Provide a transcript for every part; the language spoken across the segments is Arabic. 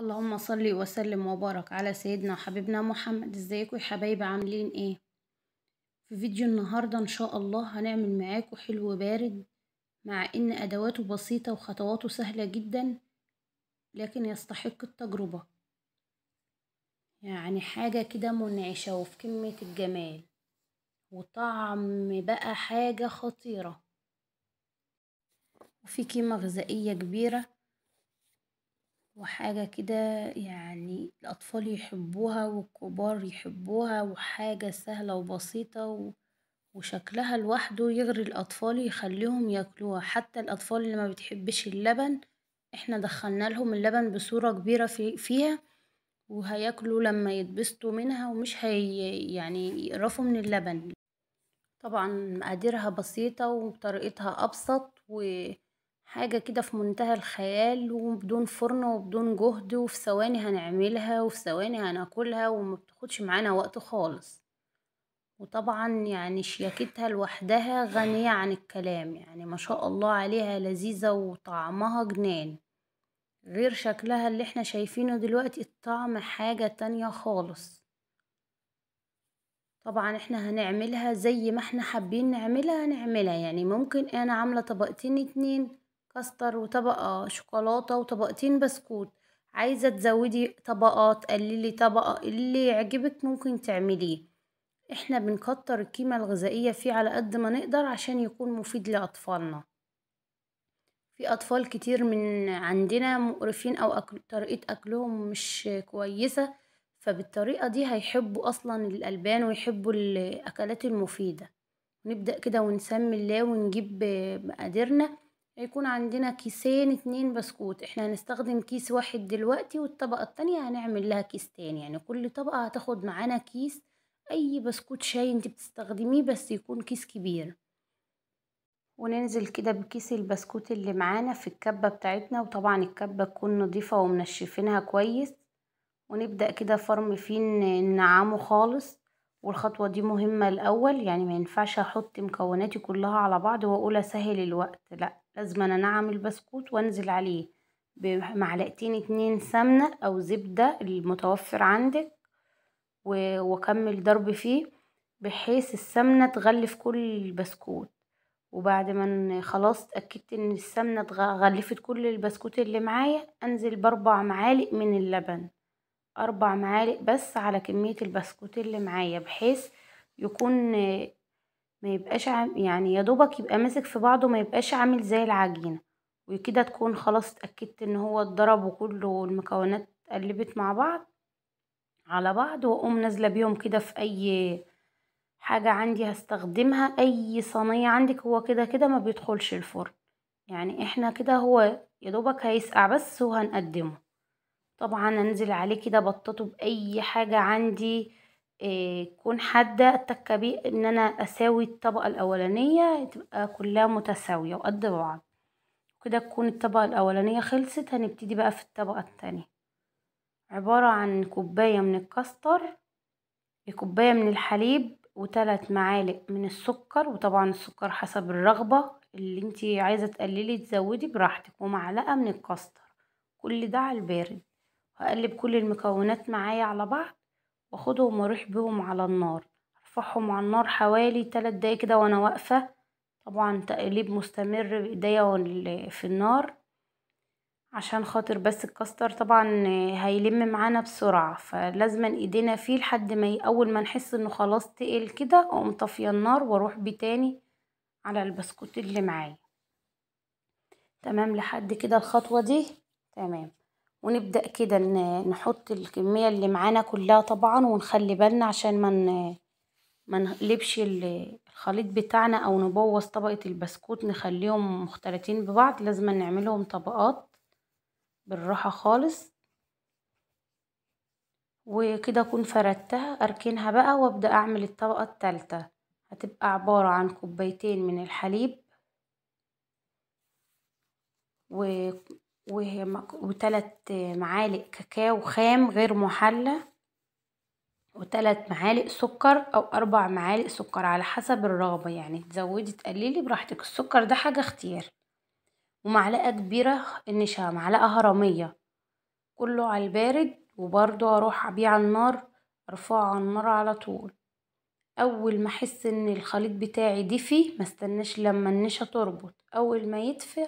اللهم صلي وسلم وبارك على سيدنا وحبيبنا محمد ازيكم يا حبايبي عاملين ايه في فيديو النهارده ان شاء الله هنعمل معاكم حلو بارد مع ان ادواته بسيطه وخطواته سهله جدا لكن يستحق التجربه يعني حاجه كده منعشه وفي قمه الجمال وطعم بقى حاجه خطيره وفي قيمه غذائيه كبيره وحاجة كده يعني الأطفال يحبوها والكبار يحبوها وحاجة سهلة وبسيطة و... وشكلها لوحده يغري الأطفال يخليهم ياكلوها حتى الأطفال اللي مبتحبش اللبن احنا دخلنالهم اللبن بصورة كبيرة في فيها وهياكلوا لما يتبسطوا منها ومش هي يعني يقرفوا من اللبن طبعا مقاديرها بسيطة وطريقتها أبسط و حاجة كده في منتهى الخيال وبدون فرن وبدون جهد وفي ثواني هنعملها وفي ثواني هناكلها وما بتاخدش معانا وقت خالص وطبعا يعني شياكتها لوحدها غنية عن الكلام يعني ما شاء الله عليها لذيذة وطعمها جنان غير شكلها اللي احنا شايفينه دلوقتي الطعم حاجة تانية خالص طبعا احنا هنعملها زي ما احنا حابين نعملها هنعملها يعني ممكن انا عاملة طبقتين اتنين كاستر وطبقة شوكولاتة وطبقتين بسكوت عايزة تزودي طبقة تقللي طبقة اللي يعجبك ممكن تعمليه احنا بنكتر الكيمة الغذائية فيه على قد ما نقدر عشان يكون مفيد لأطفالنا في أطفال كتير من عندنا مقرفين أو أكل طريقة أكلهم مش كويسة فبالطريقة دي هيحبوا أصلا الألبان ويحبوا الأكلات المفيدة نبدأ كده ونسمي الله ونجيب مقاديرنا هيكون عندنا كيسين اتنين بسكوت احنا هنستخدم كيس واحد دلوقتي والطبقة التانية هنعمل لها كيس تاني يعني كل طبقة هتاخد معانا كيس اي بسكوت شاي انت بتستخدميه بس يكون كيس كبير وننزل كده بكيس البسكوت اللي معانا في الكبة بتاعتنا وطبعا الكبة تكون نضيفة ومنشفينها كويس ونبدأ كده فرم فيه نعمه خالص والخطوة دي مهمة الأول يعني ما ينفعش أحط مكوناتي كلها على بعض وأقول أسهل الوقت لأ لازم انا اعمل بسكوت وانزل عليه بمعلقتين اتنين سمنة او زبدة المتوفر عندك واكمل ضرب فيه بحيث السمنة تغلف كل البسكوت وبعد ما خلاص اتأكدت ان السمنة غلفت كل البسكوت اللي معايا انزل باربع معالق من اللبن اربع معالق بس على كمية البسكوت اللي معايا بحيث يكون ما يبقاش يعني يا دوبك يبقى ماسك في بعضه ما يبقاش عامل زي العجينه وكده تكون خلاص اتاكدت ان هو اتضرب وكله المكونات اتقلبت مع بعض على بعض واقوم نازله بيهم كده في اي حاجه عندي هستخدمها اي صينيه عندك هو كده كده ما بيدخلش الفرن يعني احنا كده هو يا دوبك هيسقع بس وهنقدمه طبعا انزل عليه كده بطاطه باي حاجه عندي تكون إيه، حادة اتكى بيه ان انا اساوي الطبقة الاولانية تبقى كلها متساوية وقد بعض كده تكون الطبقة الاولانية خلصت هنبتدي بقى في الطبقة التانية عبارة عن كوباية من الكاستر كوباية من الحليب وثلاث معالق من السكر وطبعا السكر حسب الرغبة اللي انتي عايزة تقللي تزودي براحتك ومعلقة من الكاستر كل ده على البارد هقلب كل المكونات معايا على بعض واخدهم واروح بيهم على النار ارفعهم على النار حوالي تلات دقايق كده وانا واقفة طبعا تقليب مستمر بايديا في النار عشان خاطر بس الكاستر طبعا هيلم معانا بسرعة فلازم ايدينا فيه لحد ما اول ما نحس انه خلاص تقل كده اقوم طافية النار واروح بيه تاني على البسكوت اللي معايا تمام لحد كده الخطوة دي تمام ونبدأ كده نحط الكمية اللي معانا كلها طبعا ونخلي بالنا عشان ما ما نقلبش الخليط بتاعنا او نبوظ طبقة البسكوت نخليهم مختلطين ببعض لازم نعملهم طبقات بالراحة خالص وكده اكون فردتها اركنها بقى وابدأ اعمل الطبقة التالتة هتبقى عبارة عن كوبايتين من الحليب و وثلاث معالق كاكاو خام غير محلى وثلاث معالق سكر او اربع معالق سكر على حسب الرغبة يعني تزودي تقللي براحتك السكر ده حاجة اختيار ومعلقة كبيرة النشا معلقة هرمية كله على البارد وبرده اروح ابيه على النار ارفعه على النار على طول اول ما احس ان الخليط بتاعي دفي ما استناش لما النشا تربط اول ما يدفي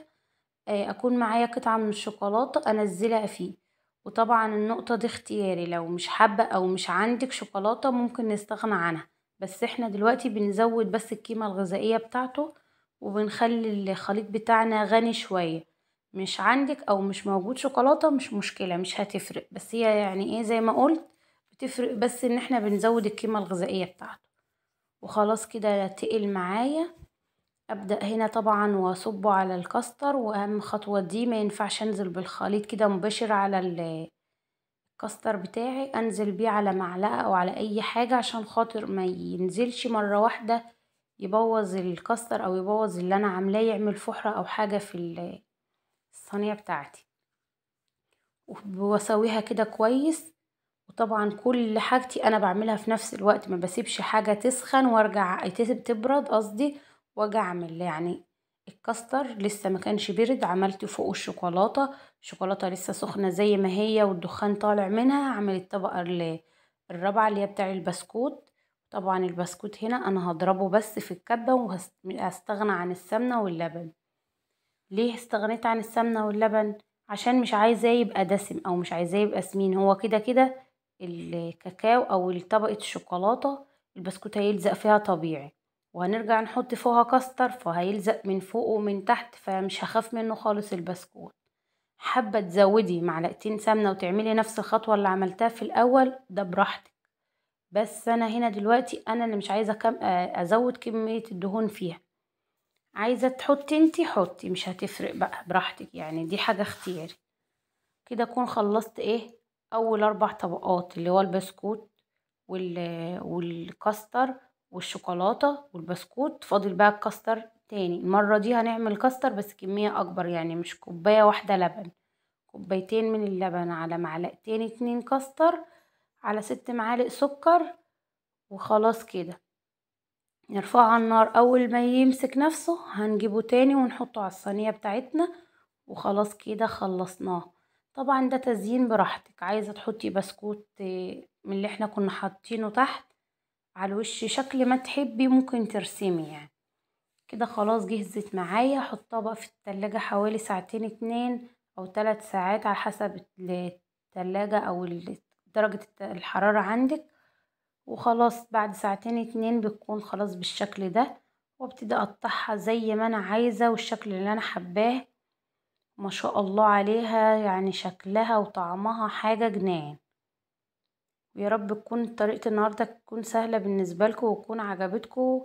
آه، أكون معايا قطعة من الشوكولاتة أنزلها فيه وطبعا النقطة دي اختياري لو مش حابة أو مش عندك شوكولاتة ممكن نستغنى عنها بس احنا دلوقتي بنزود بس القيمة الغذائية بتاعته وبنخلي الخليط بتاعنا غني شوية مش عندك أو مش موجود شوكولاتة مش مشكلة مش هتفرق بس هي يعني ايه زي ما قلت بتفرق بس ان احنا بنزود القيمة الغذائية بتاعته وخلاص كده تقل معايا أبدأ هنا طبعا وأصبه على الكاستر وأهم خطوة دي ما ينفعش أنزل بالخليط كده مباشر على الكاستر بتاعي أنزل بيه على معلقة أو على أي حاجة عشان خاطر ما ينزلش مرة واحدة يبوظ الكاستر أو يبوظ اللي أنا عاملاه يعمل فحرة أو حاجة في الصينية بتاعتي وبسويها كده كويس وطبعا كل حاجتي انا بعملها في نفس الوقت ما بسيبش حاجه تسخن وارجع تبرد قصدي واجي اعمل يعني الكاستر لسه ما كانش برد عملت فوقه الشوكولاته الشوكولاته لسه سخنه زي ما هي والدخان طالع منها اعمل الطبقه الرابعه اللي هي بتاع البسكوت طبعا البسكوت هنا انا هضربه بس في الكبه وهستغنى عن السمنه واللبن ليه استغنيت عن السمنه واللبن عشان مش عايزاه يبقى دسم او مش عايزاه يبقى سمين هو كده كده الكاكاو او طبقه الشوكولاته البسكوت هيلزق فيها طبيعي وهنرجع نحط فوقها كاستر فهيلزق من فوق ومن تحت فمش هخاف منه خالص البسكوت حابة تزودي معلقتين سمنة وتعملي نفس الخطوة اللي عملتها في الأول ده براحتك بس أنا هنا دلوقتي أنا اللي مش عايزة كم آه، أزود كمية الدهون فيها عايزة تحطي انتي حطي مش هتفرق بقى براحتك يعني دي حاجة اختياري كده أكون خلصت ايه أول أربع طبقات اللي هو البسكوت والكاستر والشوكولاتة والبسكوت فاضل بقى الكاستر تاني المرة دي هنعمل كاستر بس كمية أكبر يعني مش كوباية واحدة لبن كوبايتين من اللبن على معلقتين اتنين كاستر على ست معالق سكر وخلاص كده نرفعه على النار أول ما يمسك نفسه هنجيبه تاني ونحطه على الصينية بتاعتنا وخلاص كده خلصناه طبعا ده تزيين براحتك عايزة تحطي بسكوت من اللي احنا كنا حاطينه تحت على الوش شكل ما تحبي ممكن ترسمي يعني كده خلاص جهزت معايا بقى في التلاجة حوالي ساعتين اتنين او تلات ساعات على حسب التلاجة او درجة الحرارة عندك وخلاص بعد ساعتين اتنين بتكون خلاص بالشكل ده وابتدي اقطعها زي ما انا عايزة والشكل اللي انا حباه ما شاء الله عليها يعني شكلها وطعمها حاجة جنان ويا رب تكون طريقة النهاردة تكون سهلة بالنسبة لكم وتكون عجبتكم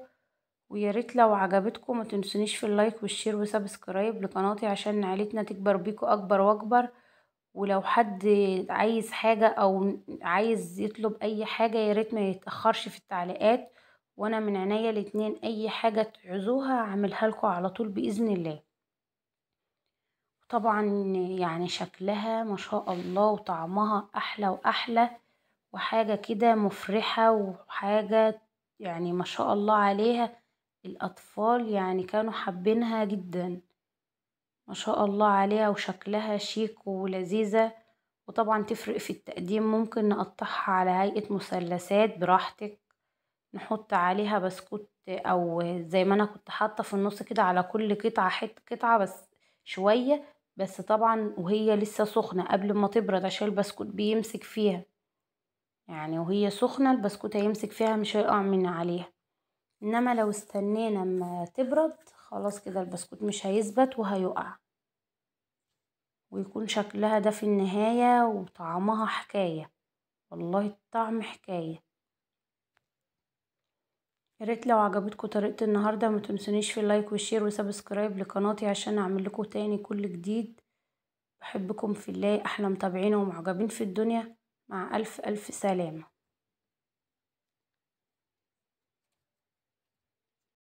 ويا ريت لو عجبتكم ما تنسونيش في اللايك والشير وسبسكرايب لقناتي عشان عائلتنا تكبر بيكم اكبر واكبر ولو حد عايز حاجة او عايز يطلب اي حاجة يا ريت ما يتأخرش في التعليقات وانا من عينيا الاتنين اي حاجة تعوزوها هعملها لكم على طول باذن الله طبعا يعني شكلها ما شاء الله وطعمها احلى واحلى وحاجة كده مفرحة وحاجة يعني ما شاء الله عليها الأطفال يعني كانوا حابينها جدا ما شاء الله عليها وشكلها شيك ولذيذة وطبعا تفرق في التقديم ممكن نقطعها على هيئة مثلثات براحتك نحط عليها بسكوت أو زي ما أنا كنت حاطة في النص كده على كل قطعة حتة قطعة بس شوية بس طبعا وهي لسه سخنة قبل ما تبرد عشان البسكوت بيمسك فيها يعني وهي سخنة البسكوت هيمسك فيها مش هيقع من عليها انما لو استنينا اما تبرد خلاص كده البسكوت مش هيثبت وهيقع ويكون شكلها ده في النهاية وطعمها حكاية والله الطعم حكاية ياريت لو عجبتكم طريقة النهاردة ما تنسونيش في اللايك والشير وسبسكرايب لقناتي عشان اعمل لكم تاني كل جديد بحبكم في الله احلى متابعين ومعجبين في الدنيا مع ألف ألف سلامة